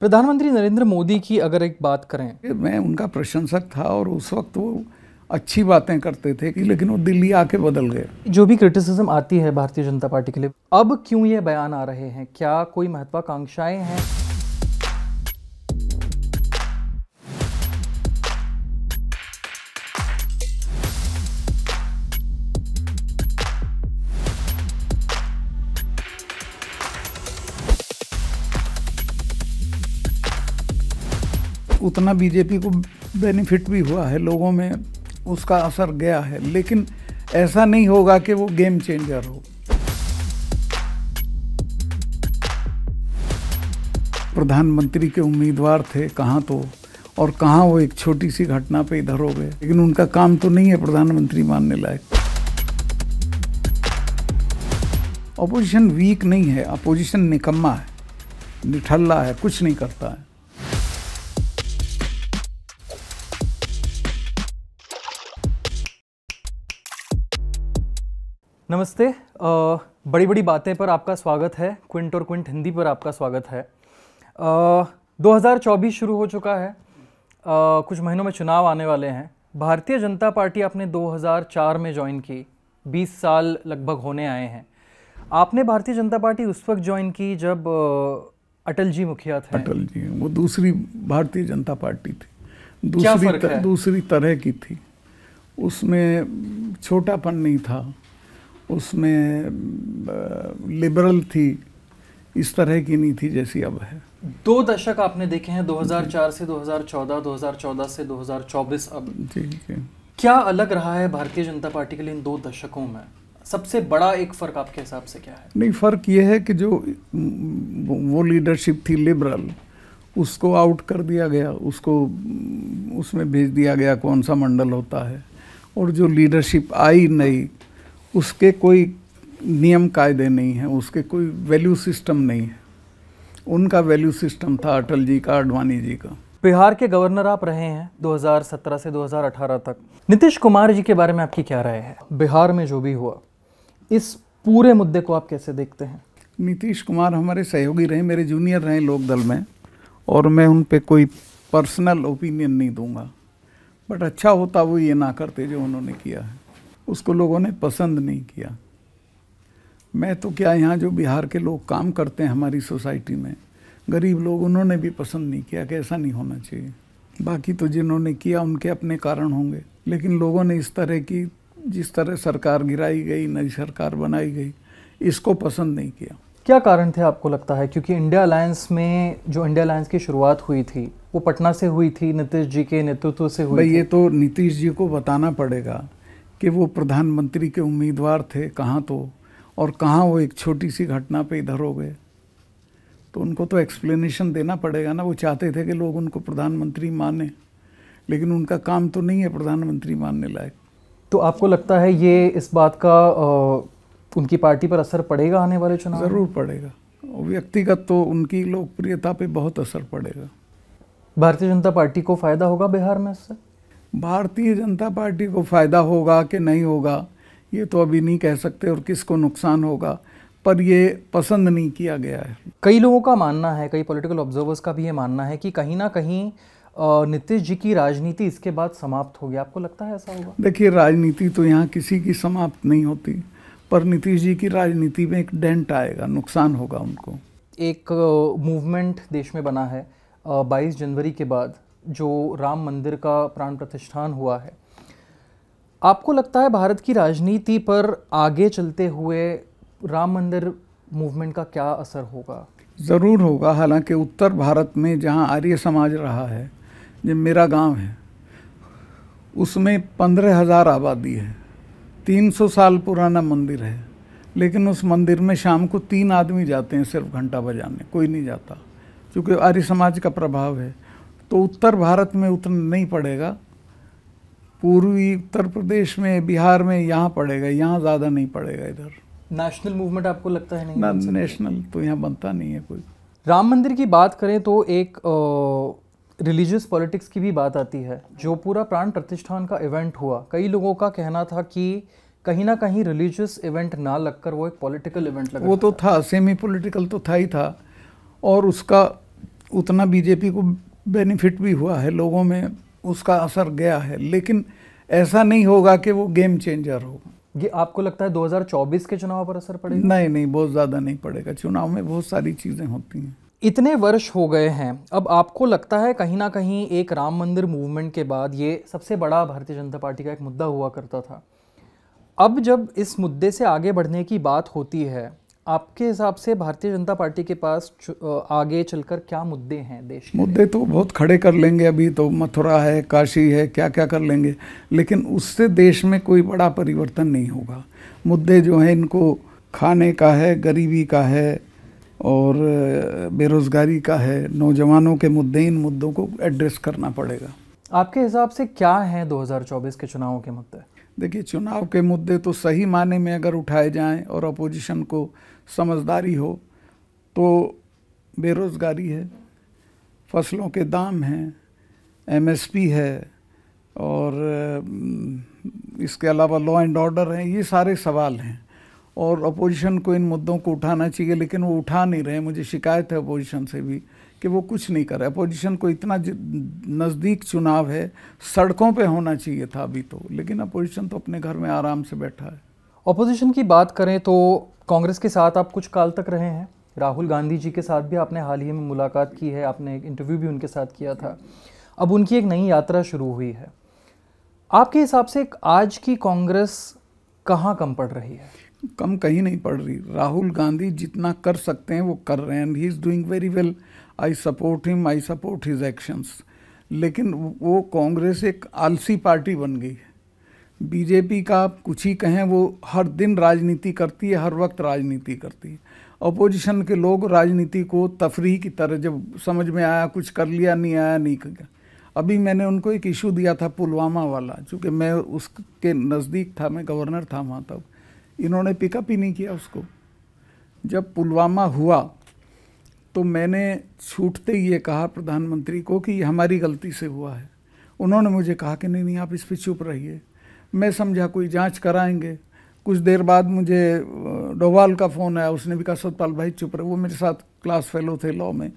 प्रधानमंत्री नरेंद्र मोदी की अगर एक बात करें मैं उनका प्रशंसक था और उस वक्त वो अच्छी बातें करते थे कि लेकिन वो दिल्ली आके बदल गए जो भी क्रिटिसिज्म आती है भारतीय जनता पार्टी के लिए अब क्यों ये बयान आ रहे हैं क्या कोई महत्वाकांक्षाएं हैं उतना बीजेपी को बेनिफिट भी हुआ है लोगों में उसका असर गया है लेकिन ऐसा नहीं होगा कि वो गेम चेंजर हो प्रधानमंत्री के उम्मीदवार थे कहाँ तो और कहाँ वो एक छोटी सी घटना पे इधर हो गए लेकिन उनका काम तो नहीं है प्रधानमंत्री मानने लायक अपोजिशन वीक नहीं है अपोजिशन निकम्मा है निठल्ला है कुछ नहीं करता है नमस्ते आ, बड़ी बड़ी बातें पर आपका स्वागत है क्विंट और क्विंट हिंदी पर आपका स्वागत है आ, 2024 शुरू हो चुका है आ, कुछ महीनों में चुनाव आने वाले हैं भारतीय जनता पार्टी आपने 2004 में ज्वाइन की 20 साल लगभग होने आए हैं आपने भारतीय जनता पार्टी उस वक्त ज्वाइन की जब अटल जी मुखिया थे अटल जी वो दूसरी भारतीय जनता पार्टी थी दूसरी तर, दूसरी तरह की थी उसमें छोटापन नहीं था उसमें लिबरल थी इस तरह की नहीं थी जैसी अब है दो दशक आपने देखे हैं 2004 से 2014, 2014 से 2024 अब ठीक है क्या अलग रहा है भारतीय जनता पार्टी के लिए इन दो दशकों में सबसे बड़ा एक फ़र्क आपके हिसाब से क्या है नहीं फ़र्क यह है कि जो वो लीडरशिप थी लिबरल उसको आउट कर दिया गया उसको उसमें भेज दिया गया कौन सा मंडल होता है और जो लीडरशिप आई नई उसके कोई नियम कायदे नहीं हैं उसके कोई वैल्यू सिस्टम नहीं है उनका वैल्यू सिस्टम था अटल जी का अडवाणी जी का बिहार के गवर्नर आप रहे हैं 2017 से 2018 तक नीतीश कुमार जी के बारे में आपकी क्या राय है बिहार में जो भी हुआ इस पूरे मुद्दे को आप कैसे देखते हैं नीतीश कुमार हमारे सहयोगी रहे मेरे जूनियर रहे लोक दल में और मैं उन पर कोई पर्सनल ओपिनियन नहीं दूंगा बट अच्छा होता वो ये ना करते जो उन्होंने किया है उसको लोगों ने पसंद नहीं किया मैं तो क्या यहाँ जो बिहार के लोग काम करते हैं हमारी सोसाइटी में गरीब लोग उन्होंने भी पसंद नहीं किया कि ऐसा नहीं होना चाहिए बाकी तो जिन्होंने किया उनके अपने कारण होंगे लेकिन लोगों ने इस तरह की जिस तरह सरकार गिराई गई नई सरकार बनाई गई इसको पसंद नहीं किया क्या कारण थे आपको लगता है क्योंकि इंडिया अलायंस में जो इंडिया अलायंस की शुरुआत हुई थी वो पटना से हुई थी नीतीश जी के नेतृत्व से हुई भाई ये तो नीतीश जी को बताना पड़ेगा कि वो प्रधानमंत्री के उम्मीदवार थे कहाँ तो और कहाँ वो एक छोटी सी घटना पे इधर हो गए तो उनको तो एक्सप्लेनेशन देना पड़ेगा ना वो चाहते थे कि लोग उनको प्रधानमंत्री माने लेकिन उनका काम तो नहीं है प्रधानमंत्री मानने लायक तो आपको लगता है ये इस बात का आ, उनकी पार्टी पर असर पड़ेगा आने वाले चुनाव ज़रूर पड़ेगा व्यक्तिगत तो उनकी लोकप्रियता पे बहुत असर पड़ेगा भारतीय जनता पार्टी को फ़ायदा होगा बिहार में इससे भारतीय जनता पार्टी को फ़ायदा होगा कि नहीं होगा ये तो अभी नहीं कह सकते और किसको नुकसान होगा पर ये पसंद नहीं किया गया है कई लोगों का मानना है कई पॉलिटिकल ऑब्जर्वर्स का भी ये मानना है कि कहीं ना कहीं नीतीश जी की राजनीति इसके बाद समाप्त हो गया आपको लगता है ऐसा होगा देखिए राजनीति तो यहाँ किसी की समाप्त नहीं होती पर नीतीश जी की राजनीति में एक डेंट आएगा नुकसान होगा उनको एक मूवमेंट देश में बना है बाईस जनवरी के बाद जो राम मंदिर का प्राण प्रतिष्ठान हुआ है आपको लगता है भारत की राजनीति पर आगे चलते हुए राम मंदिर मूवमेंट का क्या असर होगा ज़रूर होगा हालांकि उत्तर भारत में जहां आर्य समाज रहा है जो मेरा गांव है उसमें पंद्रह हज़ार आबादी है तीन सौ साल पुराना मंदिर है लेकिन उस मंदिर में शाम को तीन आदमी जाते हैं सिर्फ घंटा बजाने कोई नहीं जाता क्योंकि आर्य समाज का प्रभाव है तो उत्तर भारत में उतना नहीं पड़ेगा पूर्वी उत्तर प्रदेश में बिहार में यहाँ पड़ेगा यहाँ ज़्यादा नहीं पड़ेगा इधर नेशनल मूवमेंट आपको लगता है नहीं ना नेशनल तो यहाँ बनता नहीं है कोई राम मंदिर की बात करें तो एक रिलीजियस पॉलिटिक्स की भी बात आती है जो पूरा प्राण प्रतिष्ठान का इवेंट हुआ कई लोगों का कहना था कि कहीं ना कहीं रिलीजियस इवेंट ना लगकर वो एक पॉलिटिकल इवेंट लगा वो तो था सेमी पॉलिटिकल तो था ही था और उसका उतना बीजेपी को बेनिफिट भी हुआ है लोगों में उसका असर गया है लेकिन ऐसा नहीं होगा कि वो गेम चेंजर हो ये आपको लगता है 2024 के चुनाव पर असर पड़ेगा नहीं नहीं बहुत ज़्यादा नहीं पड़ेगा चुनाव में बहुत सारी चीज़ें होती हैं इतने वर्ष हो गए हैं अब आपको लगता है कहीं ना कहीं एक राम मंदिर मूवमेंट के बाद ये सबसे बड़ा भारतीय जनता पार्टी का एक मुद्दा हुआ करता था अब जब इस मुद्दे से आगे बढ़ने की बात होती है आपके हिसाब से भारतीय जनता पार्टी के पास आगे चलकर क्या मुद्दे हैं देश के मुद्दे तो बहुत खड़े कर लेंगे अभी तो मथुरा है काशी है क्या क्या कर लेंगे लेकिन उससे देश में कोई बड़ा परिवर्तन नहीं होगा मुद्दे जो हैं इनको खाने का है गरीबी का है और बेरोज़गारी का है नौजवानों के मुद्दे इन मुद्दों को एड्रेस करना पड़ेगा आपके हिसाब से क्या है 2024 के चुनावों के मुद्दे देखिए चुनाव के मुद्दे तो सही माने में अगर उठाए जाएं और अपोजिशन को समझदारी हो तो बेरोज़गारी है फसलों के दाम हैं एमएसपी है और इसके अलावा लॉ एंड ऑर्डर हैं ये सारे सवाल हैं और अपोजिशन को इन मुद्दों को उठाना चाहिए लेकिन वो उठा नहीं रहे मुझे शिकायत है अपोजिशन से भी कि वो कुछ नहीं कर रहे अपोजिशन को इतना नज़दीक चुनाव है सड़कों पे होना चाहिए था अभी तो लेकिन अपोजिशन तो अपने घर में आराम से बैठा है अपोजिशन की बात करें तो कांग्रेस के साथ आप कुछ काल तक रहे हैं राहुल गांधी जी के साथ भी आपने हाल ही में मुलाकात की है आपने एक इंटरव्यू भी उनके साथ किया था अब उनकी एक नई यात्रा शुरू हुई है आपके हिसाब से आज की कांग्रेस कहाँ कम पड़ रही है कम कहीं नहीं पड़ रही राहुल गांधी जितना कर सकते हैं वो कर रहे हैं and he is doing very well I support him I support his actions लेकिन वो कांग्रेस एक आलसी पार्टी बन गई है बीजेपी का आप कुछ ही कहें वो हर दिन राजनीति करती है हर वक्त राजनीति करती है अपोजिशन के लोग राजनीति को तफरी की तरह जब समझ में आया कुछ कर लिया नहीं आया नहीं कर अभी मैंने उनको एक इशू दिया था पुलवामा वाला चूँकि मैं उसके नज़दीक था मैं गवर्नर था वहाँ तब इन्होंने पिकअप ही नहीं किया उसको जब पुलवामा हुआ तो मैंने छूटते ही ये कहा प्रधानमंत्री को कि हमारी गलती से हुआ है उन्होंने मुझे कहा कि नहीं नहीं आप इस पर चुप रहिए मैं समझा कोई जांच कराएंगे कुछ देर बाद मुझे डोवाल का फ़ोन आया उसने भी कहा सतपाल भाई चुप रहे वो मेरे साथ क्लास फेलो थे लॉ में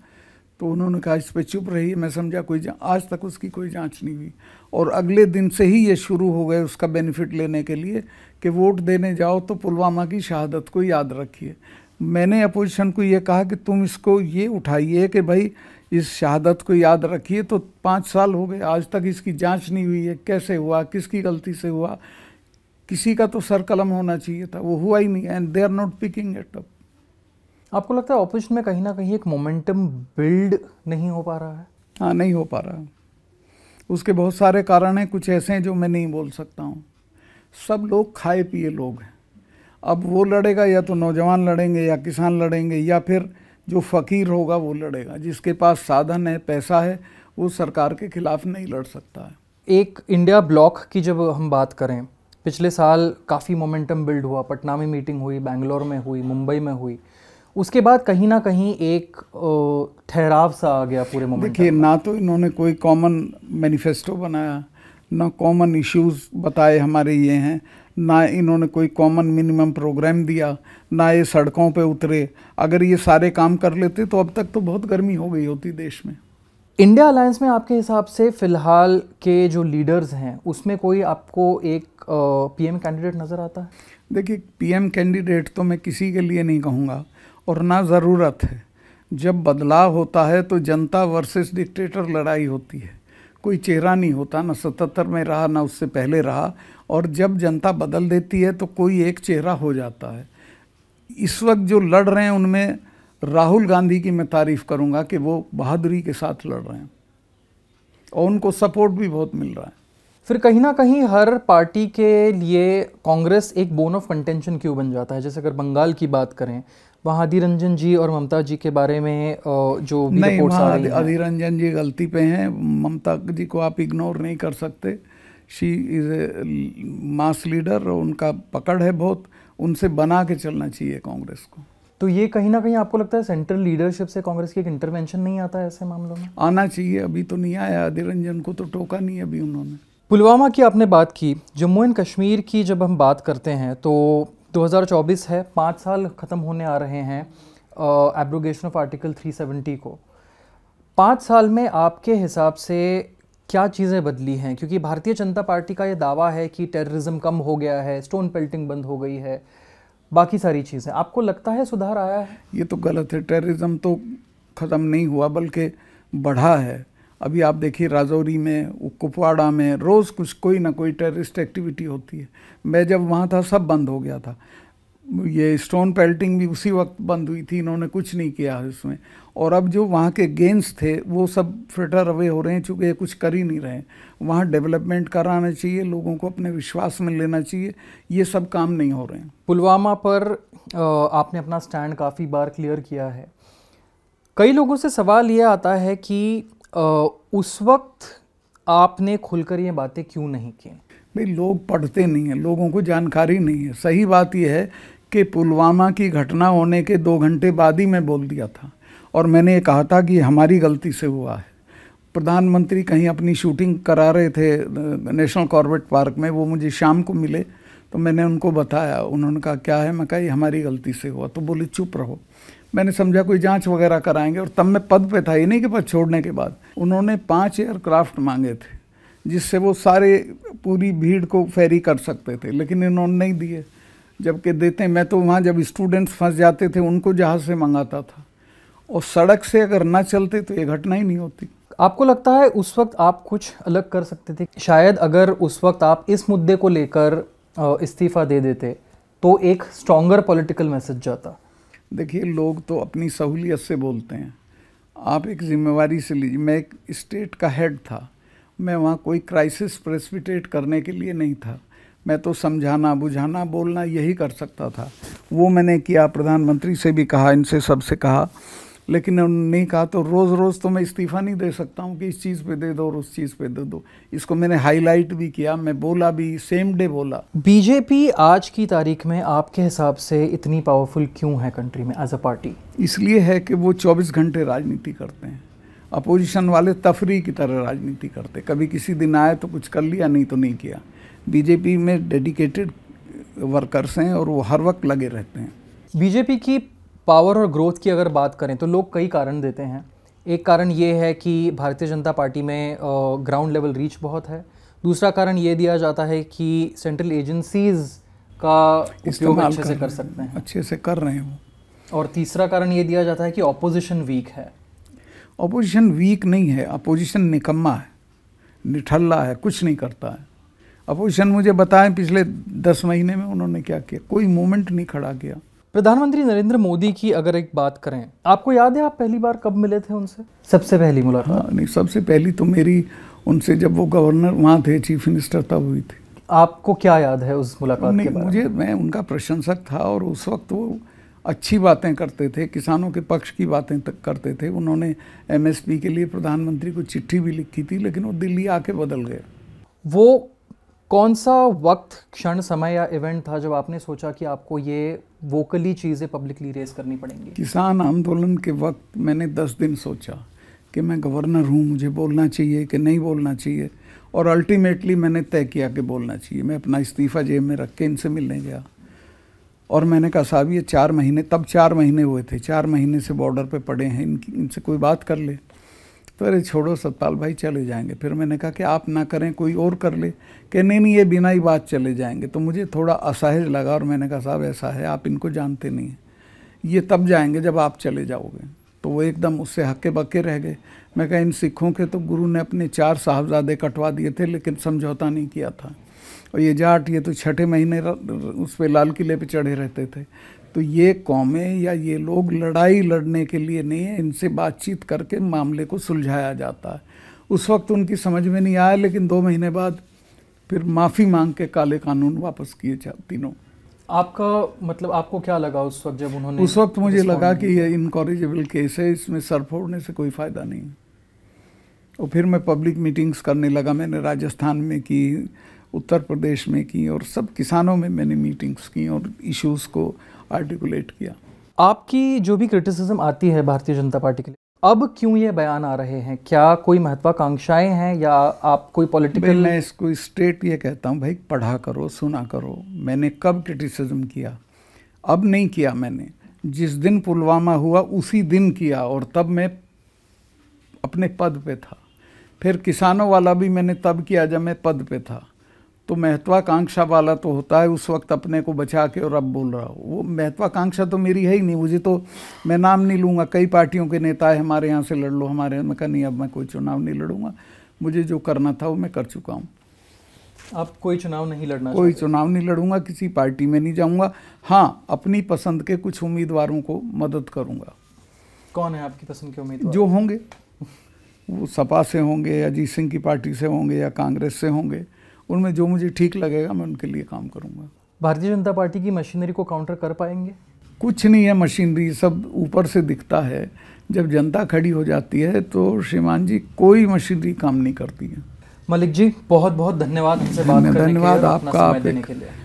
तो उन्होंने कहा इस पर चुप रही मैं समझा कोई आज तक उसकी कोई जांच नहीं हुई और अगले दिन से ही ये शुरू हो गए उसका बेनिफिट लेने के लिए कि वोट देने जाओ तो पुलवामा की शहादत को याद रखिए मैंने अपोजिशन को ये कहा कि तुम इसको ये उठाइए कि भाई इस शहादत को याद रखिए तो पाँच साल हो गए आज तक इसकी जांच नहीं हुई है कैसे हुआ किसकी गलती से हुआ किसी का तो सर कलम होना चाहिए था वो हुआ ही नहीं and they are not picking it up आपको लगता है ऑपोजिशन में कहीं ना कहीं एक मोमेंटम बिल्ड नहीं हो पा रहा है हाँ नहीं हो पा रहा है उसके बहुत सारे कारण हैं कुछ ऐसे हैं जो मैं नहीं बोल सकता हूँ सब लोग खाए पिए लोग हैं अब वो लड़ेगा या तो नौजवान लड़ेंगे या किसान लड़ेंगे या फिर जो फ़कीर होगा वो लड़ेगा जिसके पास साधन है पैसा है वो सरकार के खिलाफ नहीं लड़ सकता है एक इंडिया ब्लॉक की जब हम बात करें पिछले साल काफ़ी मोमेंटम बिल्ड हुआ पटना में मीटिंग हुई बेंगलोर में हुई मुंबई में हुई उसके बाद कहीं ना कहीं एक ठहराव सा आ गया पूरे मुंबई देखिए ना तो इन्होंने कोई कॉमन मैनिफेस्टो बनाया ना कॉमन इश्यूज बताए हमारे ये हैं ना इन्होंने कोई कॉमन मिनिमम प्रोग्राम दिया ना ये सड़कों पे उतरे अगर ये सारे काम कर लेते तो अब तक तो बहुत गर्मी हो गई होती देश में इंडिया अलायंस में आपके हिसाब से फ़िलहाल के जो लीडर्स हैं उसमें कोई आपको एक पीएम कैंडिडेट नज़र आता है देखिए पीएम कैंडिडेट तो मैं किसी के लिए नहीं कहूँगा और ना ज़रूरत है जब बदलाव होता है तो जनता वर्सेस डिक्टेटर लड़ाई होती है कोई चेहरा नहीं होता ना सतहत्तर में रहा ना उससे पहले रहा और जब जनता बदल देती है तो कोई एक चेहरा हो जाता है इस वक्त जो लड़ रहे हैं उनमें राहुल गांधी की मैं तारीफ़ करूंगा कि वो बहादुरी के साथ लड़ रहे हैं और उनको सपोर्ट भी बहुत मिल रहा है फिर कहीं ना कहीं हर पार्टी के लिए कांग्रेस एक बोन ऑफ कंटेंशन क्यों बन जाता है जैसे अगर बंगाल की बात करें वहाँ रंजन जी और ममता जी के बारे में जो भी रंजन जी गलती पे हैं ममता जी को आप इग्नोर नहीं कर सकते she is a mass leader उनका पकड़ है बहुत उनसे बना के चलना चाहिए कांग्रेस को तो ये कहीं ना कहीं आपको लगता है सेंट्रल लीडरशिप से कांग्रेस की एक इंटरवेंशन नहीं आता है ऐसे मामलों में आना चाहिए अभी तो नहीं आया अधीर रंजन को तो टोका नहीं अभी उन्होंने पुलवामा की आपने बात की जम्मू एंड कश्मीर की जब हम बात करते हैं तो 2024 है पाँच साल ख़त्म होने आ रहे हैं एब्रोगेशन ऑफ आर्टिकल 370 को पाँच साल में आपके हिसाब से क्या चीज़ें बदली हैं क्योंकि भारतीय जनता पार्टी का ये दावा है कि टेररिज्म कम हो गया है स्टोन पेल्टिंग बंद हो गई है बाकी सारी चीज़ें आपको लगता है सुधार आया है ये तो गलत है टेररिज्म तो ख़त्म नहीं हुआ बल्कि बढ़ा है अभी आप देखिए राजौरी में कुपवाड़ा में रोज़ कुछ कोई ना कोई टेररिस्ट एक्टिविटी होती है मैं जब वहाँ था सब बंद हो गया था ये स्टोन पेल्टिंग भी उसी वक्त बंद हुई थी इन्होंने कुछ नहीं किया इसमें और अब जो वहाँ के गेंस थे वो सब फिटर अवे हो रहे हैं चूँकि ये कुछ कर ही नहीं रहे वहाँ डेवलपमेंट कराना चाहिए लोगों को अपने विश्वास में लेना चाहिए ये सब काम नहीं हो रहे हैं पुलवामा पर आपने अपना स्टैंड काफ़ी बार क्लियर किया है कई लोगों से सवाल ये आता है कि उस वक्त आपने खुलकर ये बातें क्यों नहीं की भाई लोग पढ़ते नहीं हैं लोगों को जानकारी नहीं है सही बात यह है कि पुलवामा की घटना होने के दो घंटे बाद ही मैं बोल दिया था और मैंने ये कहा था कि हमारी गलती से हुआ है प्रधानमंत्री कहीं अपनी शूटिंग करा रहे थे नेशनल कॉर्बेट पार्क में वो मुझे शाम को मिले तो मैंने उनको बताया उन्होंने कहा क्या है मैं कहा ये हमारी गलती से हुआ तो बोली चुप रहो मैंने समझा कोई जांच वगैरह कराएंगे और तब मैं पद पे था नहीं कि पद छोड़ने के बाद उन्होंने पांच एयरक्राफ्ट मांगे थे जिससे वो सारे पूरी भीड़ को फेरी कर सकते थे लेकिन इन्होंने नहीं दिए जबकि देते मैं तो वहाँ जब स्टूडेंट्स फंस जाते थे उनको जहाज़ से मंगाता था और सड़क से अगर ना चलते तो ये घटना ही नहीं होती आपको लगता है उस वक्त आप कुछ अलग कर सकते थे शायद अगर उस वक्त आप इस मुद्दे को लेकर इस्तीफ़ा दे देते तो एक स्ट्रॉन्गर पॉलिटिकल मैसेज जाता देखिए लोग तो अपनी सहूलियत से बोलते हैं आप एक जिम्मेवारी से लीजिए मैं एक स्टेट का हेड था मैं वहाँ कोई क्राइसिस प्रेसिपिटेट करने के लिए नहीं था मैं तो समझाना बुझाना बोलना यही कर सकता था वो मैंने किया प्रधानमंत्री से भी कहा इनसे सबसे कहा लेकिन उन्होंने कहा तो रोज़ रोज़ तो मैं इस्तीफ़ा नहीं दे सकता हूँ कि इस चीज़ पे दे दो और उस चीज़ पे दे दो इसको मैंने हाईलाइट भी किया मैं बोला भी सेम डे बोला बीजेपी आज की तारीख में आपके हिसाब से इतनी पावरफुल क्यों है कंट्री में एज अ पार्टी इसलिए है कि वो चौबीस घंटे राजनीति करते हैं अपोजिशन वाले तफरी की तरह राजनीति करते कभी किसी दिन आए तो कुछ कर लिया नहीं तो नहीं किया बीजेपी में डेडिकेटेड वर्कर्स हैं और वो हर वक्त लगे रहते हैं बीजेपी की पावर और ग्रोथ की अगर बात करें तो लोग कई कारण देते हैं एक कारण ये है कि भारतीय जनता पार्टी में ग्राउंड लेवल रीच बहुत है दूसरा कारण ये दिया जाता है कि सेंट्रल एजेंसीज का उपयोग अच्छे से कर सकते हैं अच्छे से कर रहे हैं और तीसरा कारण ये दिया जाता है कि ऑपोजिशन वीक है अपोजिशन वीक नहीं है अपोजिशन निकम्मा है निठल्ला है कुछ नहीं करता है अपोजिशन मुझे बताएं पिछले दस महीने में उन्होंने क्या किया कोई मूवमेंट नहीं खड़ा किया प्रधानमंत्री नरेंद्र मोदी की अगर एक बात करें आपको याद है आप पहली बार कब मिले थे उनसे सबसे पहली मुलाकात हाँ नहीं सबसे पहली तो मेरी उनसे जब वो गवर्नर वहाँ थे चीफ मिनिस्टर तब हुई थी आपको क्या याद है उस मुलाकात के बारे मुझे मैं उनका प्रशंसक था और उस वक्त वो अच्छी बातें करते थे किसानों के पक्ष की बातें तक करते थे उन्होंने एमएसपी के लिए प्रधानमंत्री को चिट्ठी भी लिखी थी लेकिन वो दिल्ली आके बदल गए वो कौन सा वक्त क्षण समय या इवेंट था जब आपने सोचा कि आपको ये वोकली चीज़ें पब्लिकली रेस करनी पड़ेंगी किसान आंदोलन के वक्त मैंने दस दिन सोचा कि मैं गवर्नर हूँ मुझे बोलना चाहिए कि नहीं बोलना चाहिए और अल्टीमेटली मैंने तय किया कि बोलना चाहिए मैं अपना इस्तीफ़ा जेब में रख के इनसे मिलने गया और मैंने कहा साहब ये चार महीने तब चार महीने हुए थे चार महीने से बॉर्डर पे पड़े हैं इनकी इनसे कोई बात कर ले तो अरे छोड़ो सतपाल भाई चले जाएंगे फिर मैंने कहा कि आप ना करें कोई और कर ले कि नहीं नहीं ये बिना ही बात चले जाएंगे तो मुझे थोड़ा असहज लगा और मैंने कहा साहब ऐसा है आप इनको जानते नहीं हैं ये तब जाएंगे जब आप चले जाओगे तो वो एकदम उससे हक्के बक्के रह गए मैं कहा इन सिखों के तो गुरु ने अपने चार साहबजादे कटवा दिए थे लेकिन समझौता नहीं किया था और ये जाट ये तो छठे महीने उस पर लाल किले पे चढ़े रहते थे तो ये कौमें या ये लोग लड़ाई लड़ने के लिए नहीं है इनसे बातचीत करके मामले को सुलझाया जाता है उस वक्त उनकी समझ में नहीं आया लेकिन दो महीने बाद फिर माफ़ी मांग के काले कानून वापस किए तीनों आपका मतलब आपको क्या लगा उस वक्त जब उन्होंने उस वक्त मुझे लगा कि ये इनकॉरिजेबल केस है इसमें सर फोड़ने से कोई फ़ायदा नहीं और फिर मैं पब्लिक मीटिंग्स करने लगा मैंने राजस्थान में की उत्तर प्रदेश में की और सब किसानों में मैंने मीटिंग्स की और इश्यूज़ को आर्टिकुलेट किया आपकी जो भी क्रिटिसिज्म आती है भारतीय जनता पार्टी के लिए अब क्यों ये बयान आ रहे हैं क्या कोई महत्वाकांक्षाएं हैं या आप कोई पॉलिटिकल मैं इसको स्ट्रेट ये कहता हूँ भाई पढ़ा करो सुना करो मैंने कब क्रिटिसिज्म किया अब नहीं किया मैंने जिस दिन पुलवामा हुआ उसी दिन किया और तब मैं अपने पद पे था फिर किसानों वाला भी मैंने तब किया जब मैं पद पे था तो महत्वाकांक्षा वाला तो होता है उस वक्त अपने को बचा के और अब बोल रहा हो वो महत्वाकांक्षा तो मेरी है ही नहीं मुझे तो मैं नाम नहीं लूँगा कई पार्टियों के नेता है हमारे यहाँ से लड़ लो हमारे यहाँ मैं कह नहीं अब मैं कोई चुनाव नहीं लड़ूंगा मुझे जो करना था वो मैं कर चुका हूँ आप कोई चुनाव नहीं लड़ना कोई चुनाव नहीं लड़ूंगा किसी पार्टी में नहीं जाऊँगा हाँ अपनी पसंद के कुछ उम्मीदवारों को मदद करूँगा कौन है आपकी पसंद के उम्मीदवार जो होंगे वो सपा से होंगे या अजीत सिंह की पार्टी से होंगे या कांग्रेस से होंगे उनमें जो मुझे ठीक लगेगा मैं उनके लिए काम करूँगा भारतीय जनता पार्टी की मशीनरी को काउंटर कर पाएंगे कुछ नहीं है मशीनरी सब ऊपर से दिखता है जब जनता खड़ी हो जाती है तो श्रीमान जी कोई मशीनरी काम नहीं करती है मलिक जी बहुत बहुत धन्यवाद धन्यवाद आपका आप देने के लिए